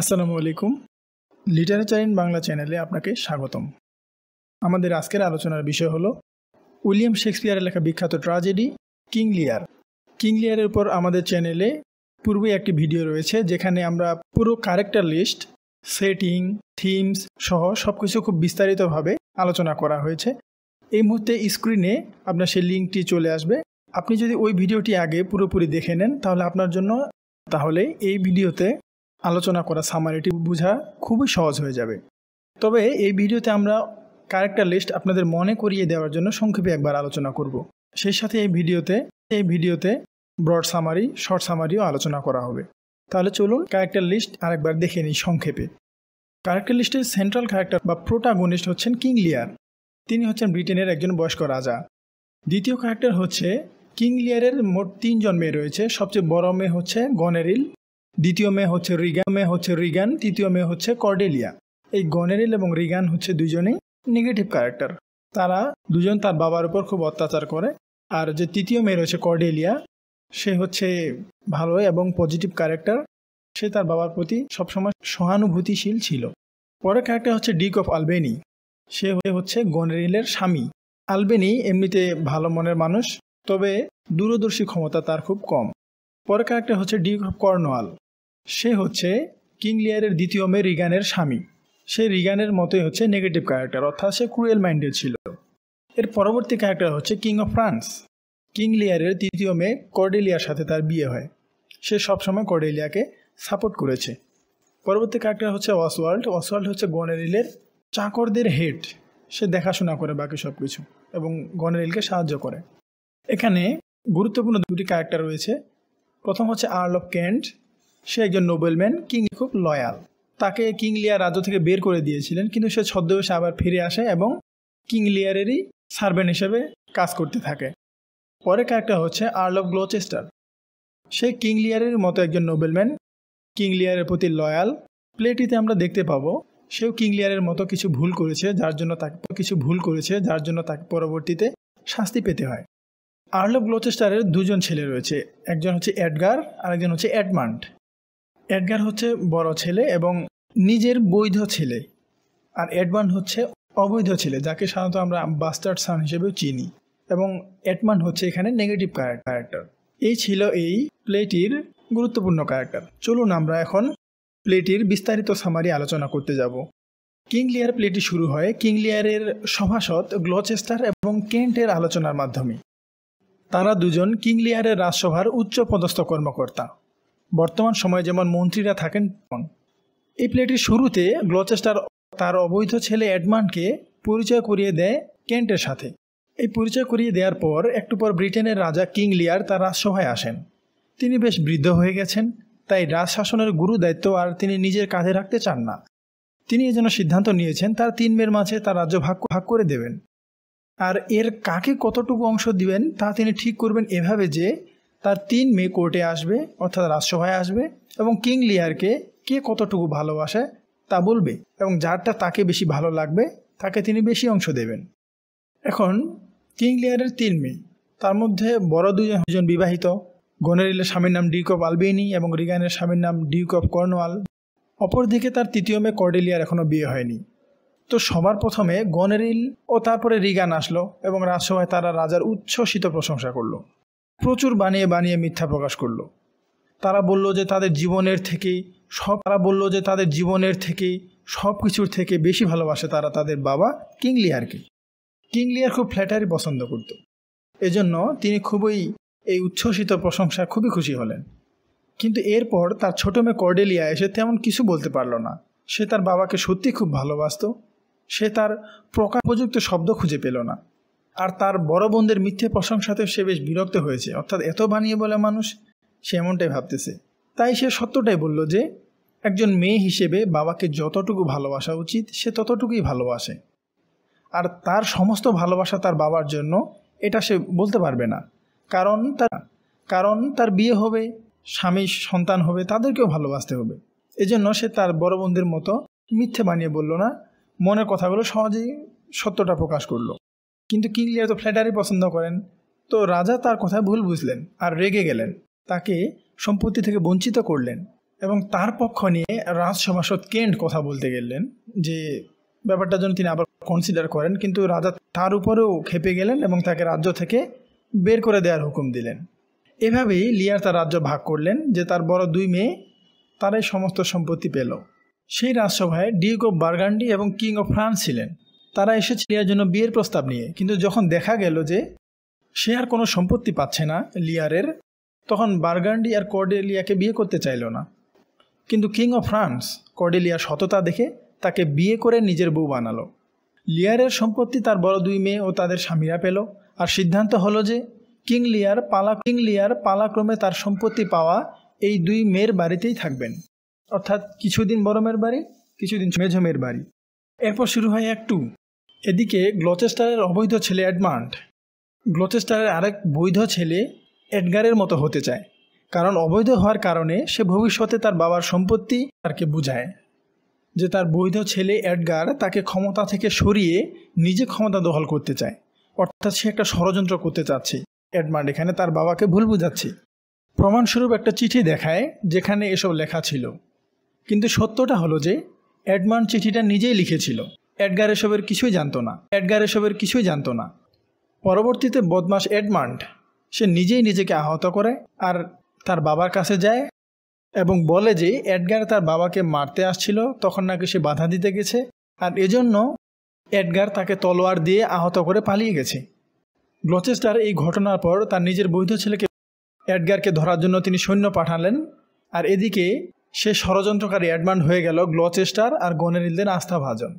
আসসালামু আলাইকুম literature in Bangla চ্যানেলে আপনাকে স্বাগতম আমাদের আজকের আলোচনার বিষয় হলো উইলিয়াম শেক্সপিয়ারের লেখা বিখ্যাত ট্রাজেডি কিং লিয়ার কিং লিয়ারের উপর আমাদের চ্যানেলে পূর্বে একটি ভিডিও রয়েছে যেখানে আমরা পুরো ক্যারেক্টার লিস্ট সেটিং থিমস সহ সব কিছু খুব বিস্তারিতভাবে আলোচনা করা হয়েছে এই মুহূর্তে স্ক্রিনে আপনার সেই লিঙ্কটি চলে আসবে আপনি যদি ওই ভিডিওটি আগে পুরোপুরি দেখে নেন তাহলে আপনার জন্য তাহলে এই ভিডিওতে আলোচনা করা সামারিটি বোঝা খুবই সহজ হয়ে যাবে তবে এই ভিডিওতে আমরা ক্যারেক্টার লিস্ট আপনাদের মনে করিয়ে দেওয়ার জন্য সংক্ষেপে একবার আলোচনা করব সেই সাথে এই ভিডিওতে এই ভিডিওতে ব্রড সামারি শর্ট সামারিও আলোচনা করা হবে তাহলে চলুন ক্যারেক্টার লিস্ট আরেকবার দেখে নিই সংক্ষেপে ক্যারেক্টার লিস্টের সেন্ট্রাল ক্যারেক্টার বা প্রোটাগনিস্ট হচ্ছেন কিং লিয়ার তিনি হচ্ছেন ব্রিটেনের একজন বয়স্ক রাজা দ্বিতীয় ক্যারেক্টার হচ্ছে কিং লিয়ারের মোট তিনজন মেয়ে রয়েছে সবচেয়ে বড় মেয়ে হচ্ছে গনেরিল দ্বিতীয় মেয়ে হচ্ছে রিগান মেয়ে হচ্ছে রিগান তৃতীয় মেয়ে হচ্ছে কর্ডেলিয়া এই গনেরিল এবং রিগান হচ্ছে দুজনেই নেগেটিভ ক্যারেক্টার তারা দুজন তার বাবার উপর খুব অত্যাচার করে আর যে তৃতীয় মেয়ে রয়েছে কর্ডেলিয়া সে হচ্ছে ভালো এবং পজিটিভ ক্যারেক্টার সে তার বাবার প্রতি সবসময় সহানুভূতিশীল ছিল পরের ক্যারেক্টার হচ্ছে ডিক অফ আলবেনি সে হয়ে হচ্ছে গনেরিলের স্বামী আলবেনি এমনিতে ভালো মনের মানুষ তবে দূরদর্শী ক্ষমতা তার খুব কম পরের ক্যারেক্টার হচ্ছে ডিক অফ কর্নওয়াল সে হচ্ছে কিং লিয়ারের দ্বিতীয় মেয়ে রিগানের স্বামী সে রিগানের মতোই হচ্ছে নেগেটিভ ক্যারেক্টার অর্থাৎ সে ক্রুয়েল মাইন্ডেড ছিল এর পরবর্তী ক্যারেক্টার হচ্ছে কিং অফ ফ্রান্স কিং লিয়ারের তৃতীয় মেয়ে কর্ডেলিয়ার সাথে তার বিয়ে হয় সে সবসময় কর্ডেলিয়াকে সাপোর্ট করেছে পরবর্তী ক্যারেক্টার হচ্ছে অসওয়াল্ড অসওয়াল্ড হচ্ছে গনেরিলের চাকরদের হেড সে দেখাশোনা করে বাকি সব কিছু এবং গনেরিলকে সাহায্য করে এখানে গুরুত্বপূর্ণ দুটি ক্যারেক্টার রয়েছে প্রথম হচ্ছে আর্ল অফ কেন্ট সে একজন নোবেলম্যান কিং খুব লয়াল তাকে কিং লিয়ার রাজ্য থেকে বের করে দিয়েছিলেন কিন্তু সে ছদ্মবেশে আবার ফিরে আসে এবং কিং লিয়ারেরই সার্ভেন্ট হিসেবে কাজ করতে থাকে পরে ক্যারেক্টার হচ্ছে আর্ল অফ গ্লোচেস্টার সে কিং লিয়ারের মতো একজন নোবেলম্যান কিং লিয়ারের প্রতি লয়াল প্লেটিতে আমরা দেখতে পাবো সেও কিং লিয়ারের মতো কিছু ভুল করেছে যার জন্য তাকে কিছু ভুল করেছে যার জন্য তাকে পরবর্তীতে শাস্তি পেতে হয় আর্ল অফ গ্লোচেস্টারের দুজন ছেলে রয়েছে একজন হচ্ছে অ্যাডগার আর একজন হচ্ছে অ্যাডমান্ড এডগার হচ্ছে বড় ছেলে এবং নিজের বৈধ ছেলে আর এডমান হচ্ছে অবৈধ ছেলে যাকে সাধারণত আমরা বাস্টার্ড সান হিসেবেও চিনি এবং এডমান হচ্ছে এখানে নেগেটিভ ক্যারেক্টার এই ছিল এই প্লেটির গুরুত্বপূর্ণ ক্যারেক্টার চলুন আমরা এখন প্লেটির বিস্তারিত সামারি আলোচনা করতে যাব কিং লিয়ার প্লেটি শুরু হয় কিং লিয়ারের সভাসদ গ্লচেস্টার এবং কেন্টের আলোচনার মাধ্যমে তারা দুজন কিং লিয়ারের রাজসভার উচ্চ পদস্থ কর্মকর্তা বর্তমান সময়ে যেমন মন্ত্রীরা থাকেন তেমন এই প্লেটির শুরুতে গ্লচেস্টার তার অবৈধ ছেলে অ্যাডমানকে পরিচয় করিয়ে দেয় কেন্টের সাথে এই পরিচয় করিয়ে দেওয়ার পর একটু পর ব্রিটেনের রাজা কিং লিয়ার তার রাজসভায় আসেন তিনি বেশ বৃদ্ধ হয়ে গেছেন তাই রাজ শাসনের গুরু দায়িত্ব আর তিনি নিজের কাঁধে রাখতে চান না তিনি জন্য সিদ্ধান্ত নিয়েছেন তার তিন মেয়ের মাঝে তার রাজ্য ভাগ ভাগ করে দেবেন আর এর কাকে কতটুকু অংশ দিবেন তা তিনি ঠিক করবেন এভাবে যে তার তিন মেয়ে কোর্টে আসবে অর্থাৎ রাজসভায় আসবে এবং কিং লিয়ারকে কে কতটুকু ভালোবাসে তা বলবে এবং যারটা তাকে বেশি ভালো লাগবে তাকে তিনি বেশি অংশ দেবেন এখন কিং লিয়ারের তিন মেয়ে তার মধ্যে বড় দুজন বিবাহিত গনেরিলের স্বামীর নাম ডিউক অফ আলবেনি এবং রিগানের স্বামীর নাম ডিউক অফ কর্নওয়াল অপরদিকে তার তৃতীয় মেয়ে কর্ডেলিয়ার এখনও বিয়ে হয়নি তো সবার প্রথমে গনেরিল ও তারপরে রিগান আসলো এবং রাজসভায় তারা রাজার উচ্ছ্বসিত প্রশংসা করলো প্রচুর বানিয়ে বানিয়ে মিথ্যা প্রকাশ করলো তারা বলল যে তাদের জীবনের থেকে সব তারা বলল যে তাদের জীবনের থেকে সব কিছুর থেকে বেশি ভালোবাসে তারা তাদের বাবা কিংলিয়ারকে কিংলিয়ার খুব ফ্ল্যাটারি পছন্দ করত এজন্য তিনি খুবই এই উচ্ছ্বসিত প্রশংসা খুবই খুশি হলেন কিন্তু এরপর তার ছোটো মেয়ে কর্ডেলিয়া এসে তেমন কিছু বলতে পারল না সে তার বাবাকে সত্যি খুব ভালোবাসত সে তার প্রকার উপযুক্ত শব্দ খুঁজে পেল না আর তার বড় বোনদের মিথ্যে প্রশংসাতে সে বেশ বিরক্ত হয়েছে অর্থাৎ এত বানিয়ে বলে মানুষ সে এমনটাই ভাবতেছে তাই সে সত্যটাই বলল যে একজন মেয়ে হিসেবে বাবাকে যতটুকু ভালোবাসা উচিত সে ততটুকুই ভালোবাসে আর তার সমস্ত ভালোবাসা তার বাবার জন্য এটা সে বলতে পারবে না কারণ তার কারণ তার বিয়ে হবে স্বামী সন্তান হবে তাদেরকেও ভালোবাসতে হবে এজন্য সে তার বড় বোনদের মতো মিথ্যে বানিয়ে বলল না মনের কথাগুলো সহজেই সত্যটা প্রকাশ করলো কিন্তু কিংলিয়ার তো ফ্ল্যাটারি পছন্দ করেন তো রাজা তার কথা ভুল বুঝলেন আর রেগে গেলেন তাকে সম্পত্তি থেকে বঞ্চিত করলেন এবং তার পক্ষ নিয়ে রাজসভাসদ কেন্ট কথা বলতে গেলেন যে ব্যাপারটার জন্য তিনি আবার কনসিডার করেন কিন্তু রাজা তার উপরেও খেপে গেলেন এবং তাকে রাজ্য থেকে বের করে দেওয়ার হুকুম দিলেন এভাবেই লিয়ার তার রাজ্য ভাগ করলেন যে তার বড় দুই মেয়ে তারাই সমস্ত সম্পত্তি পেল সেই রাজসভায় ডিউক অফ বার্গান্ডি এবং কিং অফ ফ্রান্স ছিলেন তারা এসেছে লিয়ার জন্য বিয়ের প্রস্তাব নিয়ে কিন্তু যখন দেখা গেল যে সে আর কোনো সম্পত্তি পাচ্ছে না লিয়ারের তখন বার্গান্ডি আর কর্ডেলিয়াকে বিয়ে করতে চাইল না কিন্তু কিং অফ ফ্রান্স কর্ডেলিয়া সততা দেখে তাকে বিয়ে করে নিজের বউ বানালো লিয়ারের সম্পত্তি তার বড় দুই মেয়ে ও তাদের স্বামীরা পেল আর সিদ্ধান্ত হলো যে কিং লিয়ার পালা কিং লিয়ার পালাক্রমে তার সম্পত্তি পাওয়া এই দুই মেয়ের বাড়িতেই থাকবেন অর্থাৎ কিছুদিন বড় মেয়ের বাড়ি কিছুদিন মেঝো মেয়ের বাড়ি এরপর শুরু হয় এক টু এদিকে গ্লচেস্টারের অবৈধ ছেলে অ্যাডমান্ড গ্লচেস্টারের আরেক বৈধ ছেলে এডগারের মতো হতে চায় কারণ অবৈধ হওয়ার কারণে সে ভবিষ্যতে তার বাবার সম্পত্তি তাকে বুঝায় যে তার বৈধ ছেলে এডগার তাকে ক্ষমতা থেকে সরিয়ে নিজে ক্ষমতা দখল করতে চায় অর্থাৎ সে একটা ষড়যন্ত্র করতে চাচ্ছে অ্যাডমান্ড এখানে তার বাবাকে ভুল বুঝাচ্ছে প্রমাণস্বরূপ একটা চিঠি দেখায় যেখানে এসব লেখা ছিল কিন্তু সত্যটা হলো যে অ্যাডমান চিঠিটা নিজেই লিখেছিল অ্যাডগার এসবের কিছুই জানতো না অ্যাডগার এসবের কিছুই জানতো না পরবর্তীতে বদমাস অ্যাডমান্ড সে নিজেই নিজেকে আহত করে আর তার বাবার কাছে যায় এবং বলে যে অ্যাডগার তার বাবাকে মারতে আসছিল তখন নাকি সে বাধা দিতে গেছে আর এজন্য অ্যাডগার তাকে তলোয়ার দিয়ে আহত করে পালিয়ে গেছে গ্লোচেস্টার এই ঘটনার পর তার নিজের বৈধ ছেলেকে অ্যাডগারকে ধরার জন্য তিনি সৈন্য পাঠালেন আর এদিকে সে ষড়যন্ত্রকারী অ্যাডমান্ড হয়ে গেল গ্লচেস্টার আর গনেরিলদের আস্থা ভাজন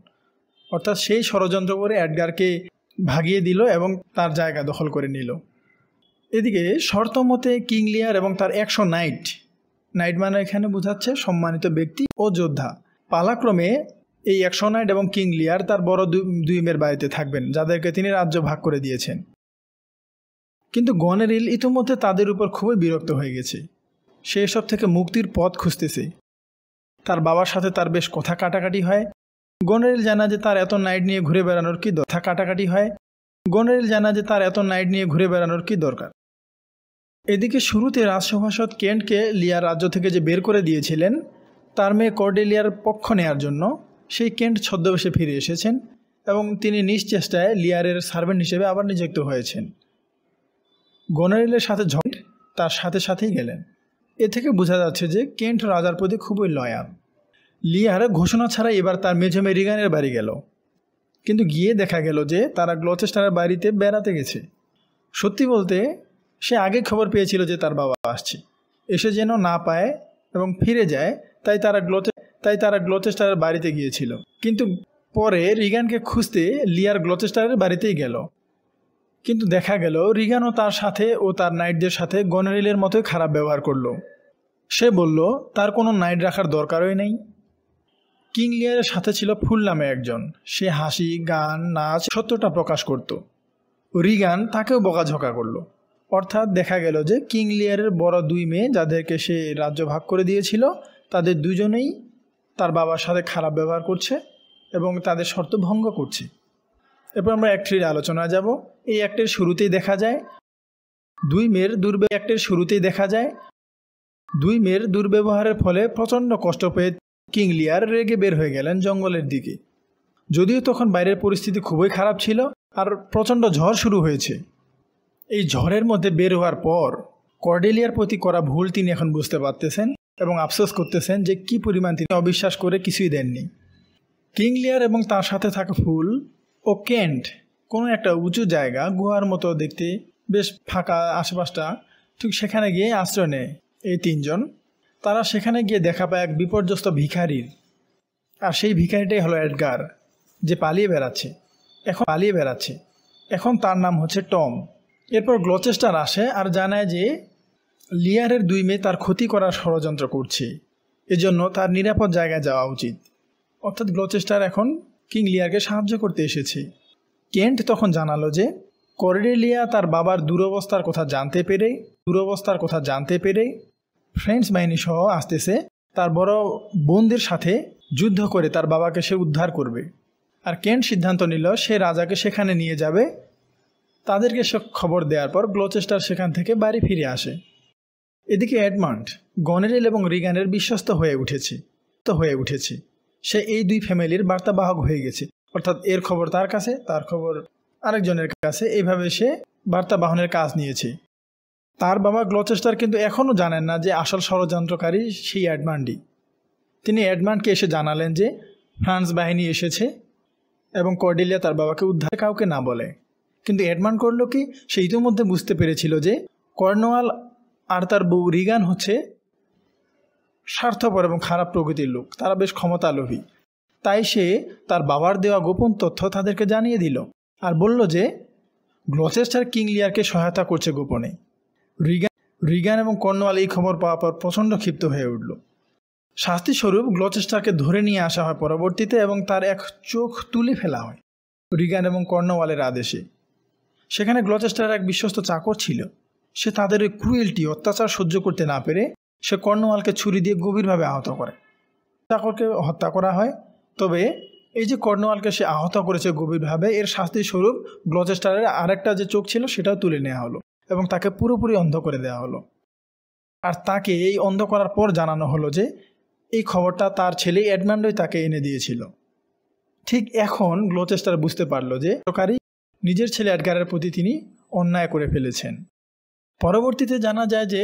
অর্থাৎ সেই ষড়যন্ত্র করে অ্যাডগারকে ভাগিয়ে দিল এবং তার জায়গা দখল করে নিল এদিকে শর্ত মতে কিং লিয়ার এবং তার একশো নাইট নাইট মানে এখানে বোঝাচ্ছে সম্মানিত ব্যক্তি ও যোদ্ধা পালাক্রমে এই একশো নাইট এবং কিং লিয়ার তার বড় দুই মেয়ের বাড়িতে থাকবেন যাদেরকে তিনি রাজ্য ভাগ করে দিয়েছেন কিন্তু গনেরিল ইতিমধ্যে তাদের উপর খুবই বিরক্ত হয়ে গেছে সে এসব থেকে মুক্তির পথ খুঁজতেছে তার বাবার সাথে তার বেশ কথা কাটাকাটি হয় গনেরিল জানা যে তার এত নাইট নিয়ে ঘুরে বেড়ানোর কি কথা কাটাকাটি হয় গনেরিল জানা যে তার এত নাইট নিয়ে ঘুরে বেড়ানোর কি দরকার এদিকে শুরুতে রাজসভাসদ কেন্টকে লিয়ার রাজ্য থেকে যে বের করে দিয়েছিলেন তার মেয়ে কর্ডেলিয়ার পক্ষ নেয়ার জন্য সেই কেন্ট ছদ্মবেশে ফিরে এসেছেন এবং তিনি নিজ চেষ্টায় লিয়ারের সার্ভেন্ট হিসেবে আবার নিযুক্ত হয়েছেন গনেরেলের সাথে ঝড় তার সাথে সাথেই গেলেন এ থেকে বোঝা যাচ্ছে যে কেন্ট রাজার প্রতি খুবই লয়াল লিয়ার ঘোষণা ছাড়া এবার তার মেঝে মেরিগানের বাড়ি গেল কিন্তু গিয়ে দেখা গেল যে তারা গ্লচেস্টারের বাড়িতে বেড়াতে গেছে সত্যি বলতে সে আগে খবর পেয়েছিল যে তার বাবা আসছে এসে যেন না পায় এবং ফিরে যায় তাই তারা গ্লোচে তাই তারা গ্লোচেস্টারের বাড়িতে গিয়েছিল কিন্তু পরে রিগানকে খুঁজতে লিয়ার গ্লোচেস্টারের বাড়িতেই গেল কিন্তু দেখা গেল রিগানও তার সাথে ও তার নাইটদের সাথে গনেরিলের মতোই খারাপ ব্যবহার করল সে বলল তার কোনো নাইট রাখার দরকারই নেই কিং লিয়ারের সাথে ছিল ফুল নামে একজন সে হাসি গান নাচ সত্যটা প্রকাশ করত রিগান তাকেও বকাঝকা করল অর্থাৎ দেখা গেল যে কিং লিয়ারের বড় দুই মেয়ে যাদেরকে সে রাজ্য ভাগ করে দিয়েছিল তাদের দুজনেই তার বাবার সাথে খারাপ ব্যবহার করছে এবং তাদের শর্ত ভঙ্গ করছে এরপর আমরা অ্যাক্টের আলোচনা যাব এই অ্যাক্টের শুরুতেই দেখা যায় দুই মেয়ের দুর্বে অ্যাক্টের শুরুতেই দেখা যায় দুই মেয়ের দুর্ব্যবহারের ফলে প্রচণ্ড কষ্ট পেয়ে কিং লিয়ার রেগে বের হয়ে গেলেন জঙ্গলের দিকে যদিও তখন বাইরের পরিস্থিতি খুবই খারাপ ছিল আর প্রচণ্ড ঝড় শুরু হয়েছে এই ঝড়ের মধ্যে বের হওয়ার পর কর্ডেলিয়ার প্রতি করা ভুল তিনি এখন বুঝতে পারতেছেন এবং আফসোস করতেছেন যে কি পরিমাণ তিনি অবিশ্বাস করে কিছুই দেননি কিং লিয়ার এবং তার সাথে থাকা ফুল ও কেন্ট কোনো একটা উঁচু জায়গা গুহার মতো দেখতে বেশ ফাঁকা আশেপাশটা ঠিক সেখানে গিয়ে আশ্রয় নেয় এই তিনজন তারা সেখানে গিয়ে দেখা পায় এক বিপর্যস্ত ভিখারির আর সেই ভিখারিটাই হলো অ্যাডগার যে পালিয়ে বেড়াচ্ছে এখন পালিয়ে বেড়াচ্ছে এখন তার নাম হচ্ছে টম এরপর গ্লচেস্টার আসে আর জানায় যে লিয়ারের দুই মেয়ে তার ক্ষতি করার ষড়যন্ত্র করছে এজন্য তার নিরাপদ জায়গায় যাওয়া উচিত অর্থাৎ গ্লোচেস্টার এখন কিংলিয়ারকে সাহায্য করতে এসেছে কেন্ট তখন জানালো যে করেডেলিয়া তার বাবার দুরবস্থার কথা জানতে পেরে দুরবস্থার কথা জানতে পেরে ফ্রেন্ডস বাহিনী সহ আসতেছে তার বড় বোনদের সাথে যুদ্ধ করে তার বাবাকে সে উদ্ধার করবে আর কেন্ট সিদ্ধান্ত নিল সে রাজাকে সেখানে নিয়ে যাবে তাদেরকে সে খবর দেওয়ার পর গ্লোচেস্টার সেখান থেকে বাড়ি ফিরে আসে এদিকে অ্যাডমান্ড গনেরেল এবং রিগানের বিশ্বস্ত হয়ে উঠেছে তো হয়ে উঠেছে সে এই দুই ফ্যামিলির বার্তাবাহক হয়ে গেছে অর্থাৎ এর খবর তার কাছে তার খবর আরেকজনের কাছে এইভাবে সে বার্তা বাহনের কাজ নিয়েছে তার বাবা গ্লচেস্টার কিন্তু এখনও জানেন না যে আসল ষড়যন্ত্রকারী সেই অ্যাডমান্ডি তিনি অ্যাডমান্ডকে এসে জানালেন যে ফ্রান্স বাহিনী এসেছে এবং কর্ডিলিয়া তার বাবাকে উদ্ধার কাউকে না বলে কিন্তু অ্যাডমান্ড করলো কি সে ইতিমধ্যে বুঝতে পেরেছিল যে কর্নওয়াল আর তার বউ রিগান হচ্ছে স্বার্থপর এবং খারাপ প্রকৃতির লোক তারা বেশ ক্ষমতালোভী তাই সে তার বাবার দেওয়া গোপন তথ্য তাদেরকে জানিয়ে দিল আর বলল যে গ্লচেস্টার কিং লিয়ারকে সহায়তা করছে গোপনে রিগান রিগান এবং কর্ণওয়াল এই খবর পাওয়ার পর প্রচণ্ড ক্ষিপ্ত হয়ে উঠল শাস্তিস্বরূপ গ্লচেস্টারকে ধরে নিয়ে আসা হয় পরবর্তীতে এবং তার এক চোখ তুলে ফেলা হয় রিগান এবং কর্ণওয়ালের আদেশে সেখানে গ্লচেস্টারের এক বিশ্বস্ত চাকর ছিল সে তাদের ওই ক্রুয়েলটি অত্যাচার সহ্য করতে না পেরে সে কর্ণমালকে ছুরি দিয়ে গভীরভাবে আহত করে চাকরকে হত্যা করা হয় তবে এই যে কর্ণওয়ালকে সে আহত করেছে গভীরভাবে এর শাস্তি স্বরূপ গ্লচেস্টারের আরেকটা যে চোখ ছিল সেটাও তুলে নেওয়া হলো এবং তাকে পুরোপুরি অন্ধ করে দেওয়া হলো আর তাকে এই অন্ধ করার পর জানানো হলো যে এই খবরটা তার ছেলে এডমান্ডই তাকে এনে দিয়েছিল ঠিক এখন গ্লোচেস্টার বুঝতে পারলো যে সরকারি নিজের ছেলে এডগারের প্রতি তিনি অন্যায় করে ফেলেছেন পরবর্তীতে জানা যায় যে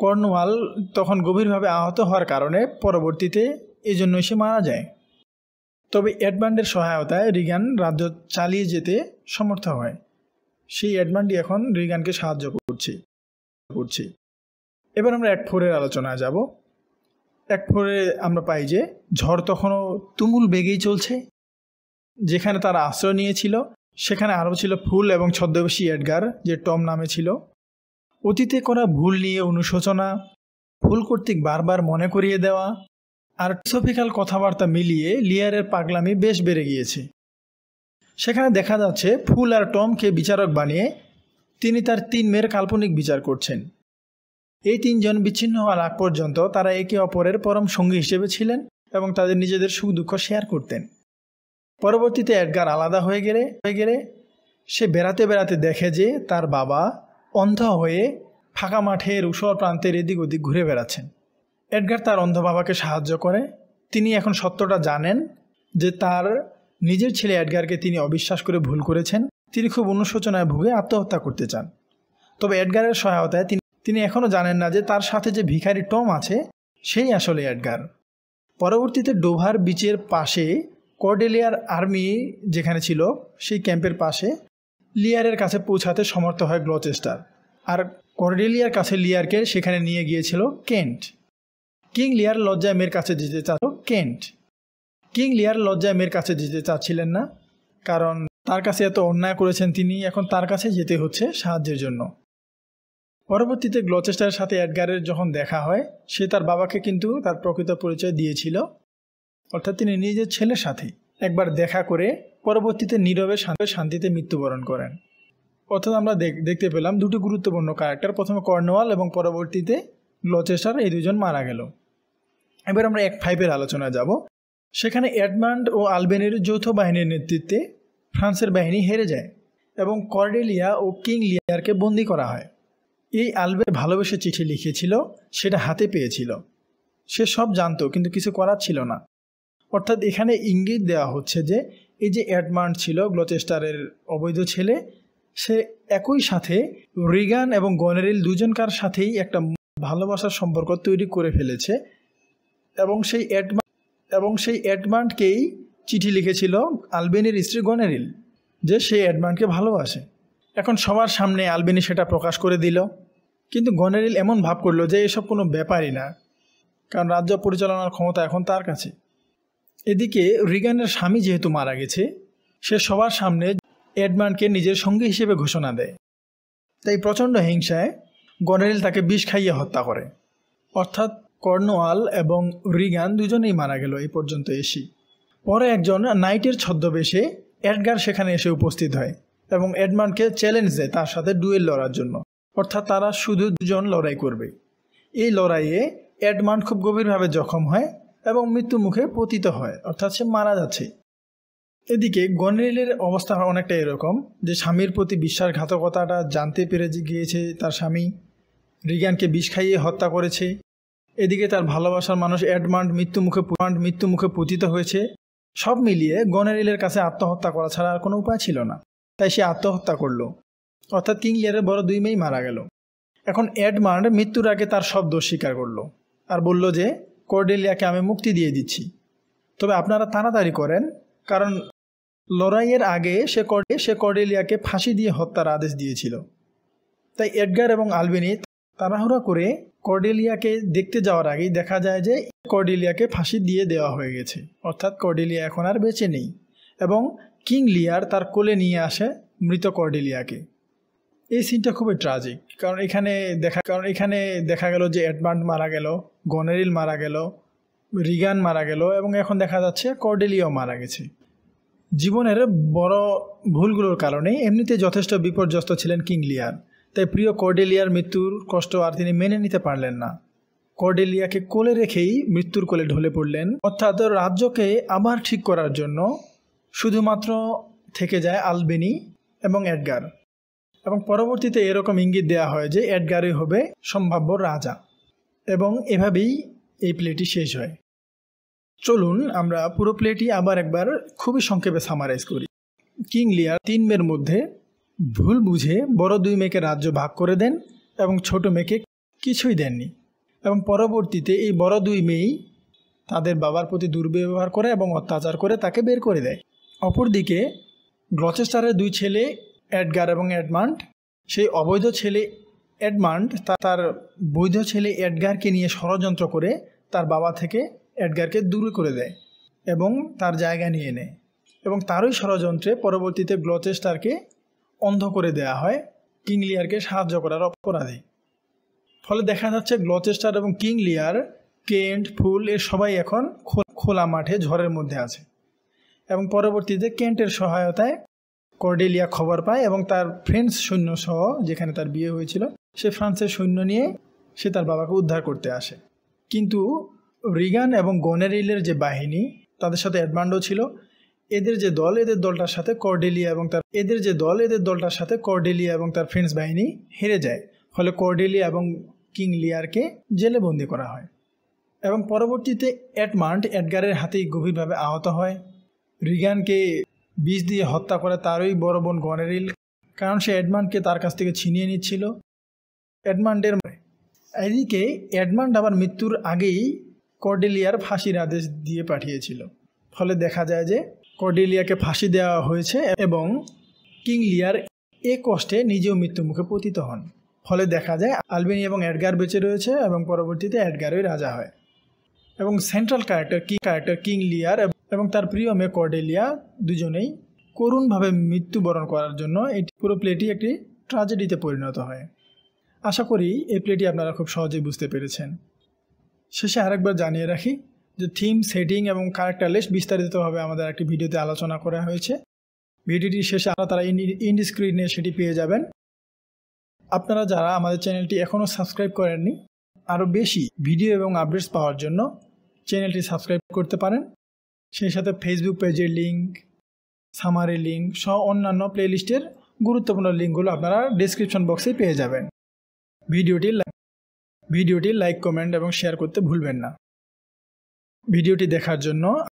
কর্নওয়াল তখন গভীরভাবে আহত হওয়ার কারণে পরবর্তীতে এজন্য সে মারা যায় তবে অ্যাডবান্ডের সহায়তায় রিগান রাজ্য চালিয়ে যেতে সমর্থ হয় সেই অ্যাডবান্ডই এখন রিগানকে সাহায্য করছে করছে এবার আমরা এক ফোরের আলোচনায় যাব এক ফোরে আমরা পাই যে ঝড় তখনও তুমুল বেগেই চলছে যেখানে তারা আশ্রয় নিয়েছিল সেখানে আরও ছিল ফুল এবং ছদ্মবেশী এডগার যে টম নামে ছিল অতীতে করা ভুল নিয়ে অনুশোচনা ভুল কর্তৃক বারবার মনে করিয়ে দেওয়া আর সফিকাল কথাবার্তা মিলিয়ে লিয়ারের পাগলামি বেশ বেড়ে গিয়েছে সেখানে দেখা যাচ্ছে ফুল আর টমকে বিচারক বানিয়ে তিনি তার তিন মেয়ের কাল্পনিক বিচার করছেন এই তিনজন বিচ্ছিন্ন হওয়ার আগ পর্যন্ত তারা একে অপরের পরম সঙ্গী হিসেবে ছিলেন এবং তাদের নিজেদের সুখ দুঃখ শেয়ার করতেন পরবর্তীতে এডগার আলাদা হয়ে গেলে হয়ে গেলে সে বেড়াতে বেড়াতে দেখে যে তার বাবা অন্ধ হয়ে ফাঁকা মাঠের উষর প্রান্তের এদিক ওদিক ঘুরে বেড়াচ্ছেন এডগার তার অন্ধ বাবাকে সাহায্য করে তিনি এখন সত্যটা জানেন যে তার নিজের ছেলে এডগারকে তিনি অবিশ্বাস করে ভুল করেছেন তিনি খুব অনুশোচনায় ভুগে আত্মহত্যা করতে চান তবে এডগারের সহায়তায় তিনি তিনি এখনও জানেন না যে তার সাথে যে ভিখারি টম আছে সেই আসলে এডগার পরবর্তীতে ডোভার বিচের পাশে কর্ডেলিয়ার আর্মি যেখানে ছিল সেই ক্যাম্পের পাশে লিয়ারের কাছে পৌঁছাতে সমর্থ হয় গ্লচেস্টার আর কর্ডেলিয়ার কাছে লিয়ারকে সেখানে নিয়ে গিয়েছিল কেন্ট কিং লিয়ার লজ্জায় মেয়ের কাছে যেতে চাচ্ছ কেন্ট কিং লিয়ার লজ্জায় মেয়ের কাছে যেতে চাচ্ছিলেন না কারণ তার কাছে এত অন্যায় করেছেন তিনি এখন তার কাছে যেতে হচ্ছে সাহায্যের জন্য পরবর্তীতে গ্লচেস্টারের সাথে অ্যাডগারের যখন দেখা হয় সে তার বাবাকে কিন্তু তার প্রকৃত পরিচয় দিয়েছিল অর্থাৎ তিনি নিজের ছেলের সাথেই একবার দেখা করে পরবর্তীতে নীরবে শান্তিতে মৃত্যুবরণ করেন অর্থাৎ আমরা দেখতে পেলাম দুটি গুরুত্বপূর্ণ ক্যারেক্টার প্রথমে কর্ণওয়াল এবং পরবর্তীতে লচেস্টার এই দুজন মারা গেল এবার আমরা এক ফাইভের আলোচনায় যাব সেখানে অ্যাডমান্ড ও আলবেনের যৌথ বাহিনীর নেতৃত্বে ফ্রান্সের বাহিনী হেরে যায় এবং কর্ডেলিয়া ও কিং লিয়ারকে বন্দি করা হয় এই আলবে ভালোবেসে চিঠি লিখেছিল সেটা হাতে পেয়েছিল সে সব জানতো কিন্তু কিছু করার ছিল না অর্থাৎ এখানে ইঙ্গিত দেওয়া হচ্ছে যে এই যে অ্যাডমান্ড ছিল গ্লচেস্টারের অবৈধ ছেলে সে একই সাথে রিগান এবং গনেরিল দুজনকার সাথেই একটা ভালোবাসার সম্পর্ক তৈরি করে ফেলেছে এবং সেই অ্যাডমান এবং সেই অ্যাডমান্ডকেই চিঠি লিখেছিল আলবেনির স্ত্রী গনেরিল যে সেই অ্যাডমান্ডকে ভালোবাসে এখন সবার সামনে আলবেনি সেটা প্রকাশ করে দিল কিন্তু গনেরিল এমন ভাব করলো যে এসব কোনো ব্যাপারই না কারণ রাজ্য পরিচালনার ক্ষমতা এখন তার কাছে এদিকে রিগানের স্বামী যেহেতু মারা গেছে সে সবার সামনে এডমানকে নিজের সঙ্গী হিসেবে ঘোষণা দেয় তাই প্রচণ্ড হিংসায় গনেরিল তাকে বিষ খাইয়ে হত্যা করে অর্থাৎ কর্নওয়াল এবং রিগান দুজনেই মারা গেল এই পর্যন্ত এসি পরে একজন নাইটের ছদ্মবেশে এডগার সেখানে এসে উপস্থিত হয় এবং এডমানকে চ্যালেঞ্জ দেয় তার সাথে ডুয়েল লড়ার জন্য অর্থাৎ তারা শুধু দুজন লড়াই করবে এই লড়াইয়ে এডমান্ড খুব গভীরভাবে জখম হয় এবং মৃত্যু মুখে পতিত হয় অর্থাৎ সে মারা যাচ্ছে এদিকে গনরিলের অবস্থা অনেকটা এরকম যে স্বামীর প্রতি বিশ্বাসঘাতকতাটা জানতে পেরে গিয়েছে তার স্বামী রিগানকে বিষ খাইয়ে হত্যা করেছে এদিকে তার ভালোবাসার মানুষ অ্যাডমান্ড মৃত্যু মুখে মৃত্যু মুখে পতিত হয়েছে সব মিলিয়ে গনেরিলের কাছে আত্মহত্যা করা ছাড়া আর কোনো উপায় ছিল না তাই সে আত্মহত্যা করলো অর্থাৎ কিং লিয়ারের বড় দুই মেয়েই মারা গেল এখন অ্যাডমান্ড মৃত্যুর আগে তার সব দোষ স্বীকার করলো আর বলল যে কর্ডেলিয়াকে আমি মুক্তি দিয়ে দিচ্ছি তবে আপনারা তাড়াতাড়ি করেন কারণ লড়াইয়ের আগে সে কর্ডে সে কর্ডেলিয়াকে ফাঁসি দিয়ে হত্যার আদেশ দিয়েছিল তাই এডগার এবং আলবেনি তাড়াহুড়া করে কর্ডেলিয়াকে দেখতে যাওয়ার আগেই দেখা যায় যে কর্ডেলিয়াকে ফাঁসি দিয়ে দেওয়া হয়ে গেছে অর্থাৎ কর্ডেলিয়া এখন আর বেঁচে নেই এবং কিং লিয়ার তার কোলে নিয়ে আসে মৃত কর্ডেলিয়াকে এই সিনটা খুবই ট্রাজিক কারণ এখানে দেখা কারণ এখানে দেখা গেল যে অ্যাডভান্ট মারা গেল গনেরিল মারা গেল রিগান মারা গেল এবং এখন দেখা যাচ্ছে কর্ডেলিও মারা গেছে জীবনের বড় ভুলগুলোর কারণে এমনিতে যথেষ্ট বিপর্যস্ত ছিলেন কিংলিয়ার তাই প্রিয় কর্ডেলিয়ার মৃত্যুর কষ্ট আর তিনি মেনে নিতে পারলেন না কর্ডেলিয়াকে কোলে রেখেই মৃত্যুর কোলে ঢলে পড়লেন অর্থাৎ রাজ্যকে আবার ঠিক করার জন্য শুধুমাত্র থেকে যায় আলবেনি এবং অ্যাডগার এবং পরবর্তীতে এরকম ইঙ্গিত দেয়া হয় যে এডগারই হবে সম্ভাব্য রাজা এবং এভাবেই এই প্লেটি শেষ হয় চলুন আমরা পুরো প্লেটি আবার একবার খুবই সংক্ষেপে সামারাইজ করি কিং লিয়ার তিন মেয়ের মধ্যে ভুল বুঝে বড় দুই মেয়েকে রাজ্য ভাগ করে দেন এবং ছোট মেয়েকে কিছুই দেননি এবং পরবর্তীতে এই বড় দুই মেয়েই তাদের বাবার প্রতি দুর্ব্যবহার করে এবং অত্যাচার করে তাকে বের করে দেয় অপরদিকে গ্লচেস্টারের দুই ছেলে অ্যাডগার এবং অ্যাডমান্ড সেই অবৈধ ছেলে অ্যাডমান্ড তার বৈধ ছেলে অ্যাডগারকে নিয়ে ষড়যন্ত্র করে তার বাবা থেকে অ্যাডগারকে দূরে করে দেয় এবং তার জায়গা নিয়ে নেয় এবং তারই ষড়যন্ত্রে পরবর্তীতে গ্লচেস্টারকে অন্ধ করে দেয়া হয় কিং লিয়ারকে সাহায্য করার অপরাধে ফলে দেখা যাচ্ছে গ্লচেস্টার এবং কিং লিয়ার কেন্ট ফুল এর সবাই এখন খোলা মাঠে ঝড়ের মধ্যে আছে এবং পরবর্তীতে কেন্টের সহায়তায় কর্ডেলিয়া খবর পায় এবং তার ফ্রেন্স সৈন্য সহ যেখানে তার বিয়ে হয়েছিল সে ফ্রান্সের সৈন্য নিয়ে সে তার বাবাকে উদ্ধার করতে আসে কিন্তু রিগান এবং গনেরিলের যে বাহিনী তাদের সাথে অ্যাডমান্ডও ছিল এদের যে দল এদের দলটার সাথে কর্ডেলিয়া এবং তার এদের যে দল এদের দলটার সাথে কর্ডেলিয়া এবং তার ফ্রেন্ডস বাহিনী হেরে যায় ফলে কর্ডেলিয়া এবং কিং লিয়ারকে জেলে বন্দি করা হয় এবং পরবর্তীতে অ্যাটমান্ট অ্যাডগারের হাতেই গভীরভাবে আহত হয় রিগানকে বিষ দিয়ে হত্যা করে তারই বড় বোন গনেরিল কারণ সে এডমান্ডকে তার কাছ থেকে ছিনিয়ে নিচ্ছিল এডমান্ডের এদিকে এডমান্ড আবার মৃত্যুর আগেই কর্ডেলিয়ার ফাঁসির আদেশ দিয়ে পাঠিয়েছিল ফলে দেখা যায় যে কর্ডেলিয়াকে ফাঁসি দেওয়া হয়েছে এবং কিং লিয়ার এ কষ্টে নিজেও মৃত্যু মুখে পতিত হন ফলে দেখা যায় আলবেনি এবং অ্যাডগার বেঁচে রয়েছে এবং পরবর্তীতে অ্যাডগারই রাজা হয় এবং সেন্ট্রাল ক্যারেক্টার কি ক্যারেক্টার কিং লিয়ার এবং তার প্রিয় মেয়ে কর্ডেলিয়া দুজনেই করুণভাবে মৃত্যুবরণ করার জন্য এটি পুরো প্লেটি একটি ট্রাজেডিতে পরিণত হয় আশা করি এই প্লেটি আপনারা খুব সহজেই বুঝতে পেরেছেন শেষে আরেকবার জানিয়ে রাখি যে থিম সেটিং এবং ক্যারেক্টার লিস্ট বিস্তারিতভাবে আমাদের একটি ভিডিওতে আলোচনা করা হয়েছে ভিডিওটি শেষে আপনারা তারা ইন্ডিস্ক্রিনে সেটি পেয়ে যাবেন আপনারা যারা আমাদের চ্যানেলটি এখনও সাবস্ক্রাইব করেননি আরও বেশি ভিডিও এবং আপডেটস পাওয়ার জন্য চ্যানেলটি সাবস্ক্রাইব করতে পারেন সেই সাথে ফেসবুক পেজের লিঙ্ক সামারি লিঙ্ক সহ অন্যান্য প্লেলিস্টের গুরুত্বপূর্ণ লিঙ্কগুলো আপনারা ডিসক্রিপশন বক্সে পেয়ে যাবেন ভিডিওটি ভিডিওটি লাইক কমেন্ট এবং শেয়ার করতে ভুলবেন না ভিডিওটি দেখার জন্য